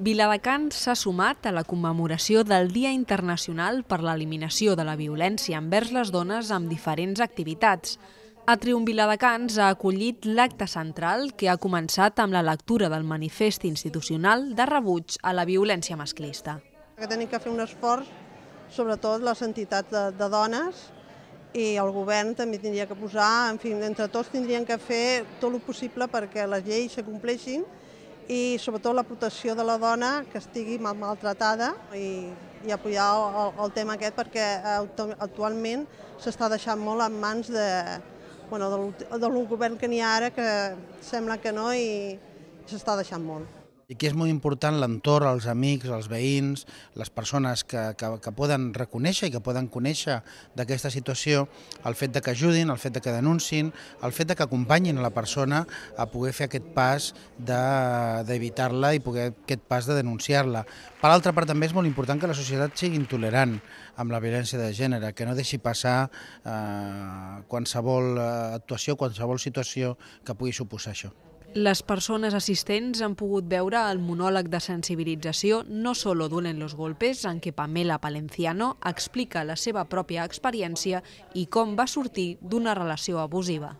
Viladecans s'ha sumat a la commemoració del Dia Internacional per l'Eliminació de la Violència envers les Dones amb diferents activitats. A Triomf Viladecans ha acollit l'acte central que ha començat amb la lectura del manifest institucional de rebuig a la violència masclista. Que tenim que fer un esforç, sobretot les entitats de, de dones, i el govern també tindria que posar, en fi, entre tots tindrien que fer tot el possible perquè les lleis se compleixin i sobretot la protecció de la dona que estigui mal maltratada i, i apoyar el, el tema aquest perquè eh, actualment s'està deixant molt en mans de, bueno, del, del govern que n'hi ha ara que sembla que no i s'està deixant molt. I que és molt important l'entorn, els amics, els veïns, les persones que, que, que poden reconèixer i que poden conèixer d'aquesta situació, el fet de que ajudin, el fet de que denuncin, el fet de que acompanyin la persona a poder fer aquest pas d'evitar-la de, i poder aquest pas de denunciar-la. Per altra part, també és molt important que la societat sigui intolerant amb la violència de gènere, que no deixi passar eh, qualsevol eh, actuació, qualsevol situació que pugui suposar això. Les persones assistents han pogut veure el monòleg de sensibilització No solo duelen los golpes, en què Pamela Palenciano explica la seva pròpia experiència i com va sortir d'una relació abusiva.